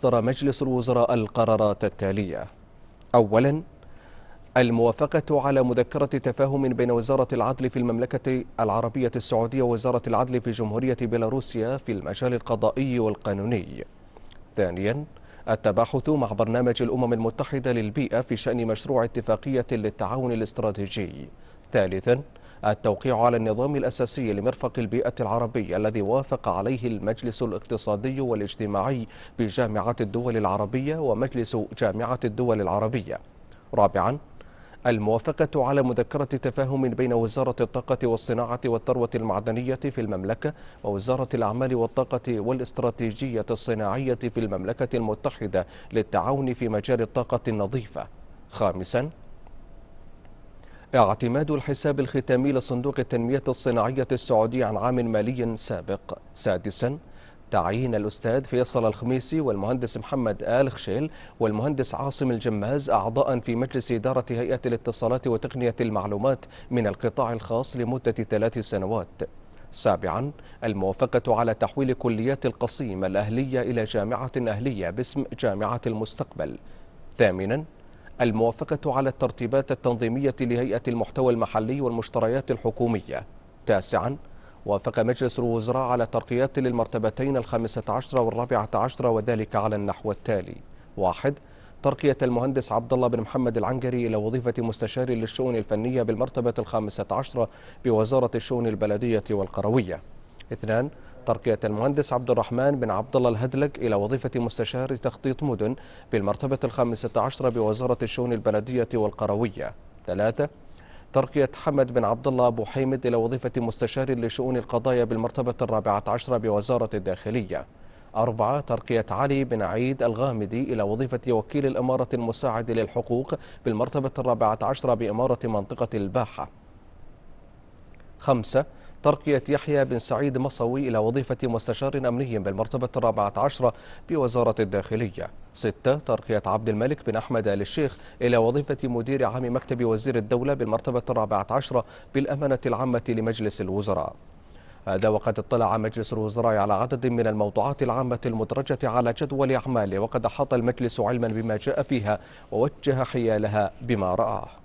أصدر مجلس الوزراء القرارات التالية أولا الموافقة على مذكرة تفاهم بين وزارة العدل في المملكة العربية السعودية ووزارة العدل في جمهورية بيلاروسيا في المجال القضائي والقانوني ثانيا التباحث مع برنامج الأمم المتحدة للبيئة في شأن مشروع اتفاقية للتعاون الاستراتيجي ثالثا التوقيع على النظام الأساسي لمرفق البيئة العربي الذي وافق عليه المجلس الاقتصادي والاجتماعي بجامعة الدول العربية ومجلس جامعة الدول العربية رابعاً الموافقة على مذكرة تفاهم بين وزارة الطاقة والصناعة والثروة المعدنية في المملكة ووزارة الأعمال والطاقة والاستراتيجية الصناعية في المملكة المتحدة للتعاون في مجال الطاقة النظيفة. خامساً اعتماد الحساب الختامي لصندوق التنمية الصناعية السعودي عن عام مالي سابق سادسا تعيين الأستاذ فيصل الخميسي والمهندس محمد آل خشيل والمهندس عاصم الجماز أعضاء في مجلس إدارة هيئة الاتصالات وتقنية المعلومات من القطاع الخاص لمدة ثلاث سنوات سابعا الموافقة على تحويل كليات القصيم الأهلية إلى جامعة أهلية باسم جامعة المستقبل ثامنا الموافقة على الترتيبات التنظيمية لهيئة المحتوى المحلي والمشتريات الحكومية تاسعا وافق مجلس الوزراء على ترقيات للمرتبتين الخامسة عشرة والرابعة عشرة وذلك على النحو التالي واحد ترقية المهندس عبد الله بن محمد العنجري إلى وظيفة مستشار للشؤون الفنية بالمرتبة الخامسة عشرة بوزارة الشؤون البلدية والقروية اثنان ترقية المهندس عبد الرحمن بن عبد الله الهدلك إلى وظيفة مستشار تخطيط مدن بالمرتبة الخامسة عشرة بوزارة الشؤون البلدية والقروية ثلاثة ترقية حمد بن عبد الله أبو حيمد إلى وظيفة مستشار لشؤون القضايا بالمرتبة الرابعة عشرة بوزارة الداخلية أربعة ترقية علي بن عيد الغامدي إلى وظيفة وكيل الأمارة المساعد للحقوق بالمرتبة الرابعة عشرة بإمارة منطقة الباحة خمسة ترقية يحيى بن سعيد مصوي إلى وظيفة مستشار أمني بالمرتبة الرابعة عشرة بوزارة الداخلية ستة ترقية عبد الملك بن أحمد آل الشيخ إلى وظيفة مدير عام مكتب وزير الدولة بالمرتبة الرابعة عشرة بالأمانة العامة لمجلس الوزراء هذا وقد اطلع مجلس الوزراء على عدد من الموضوعات العامة المدرجة على جدول أعماله وقد أحاط المجلس علما بما جاء فيها ووجه حيالها بما رآه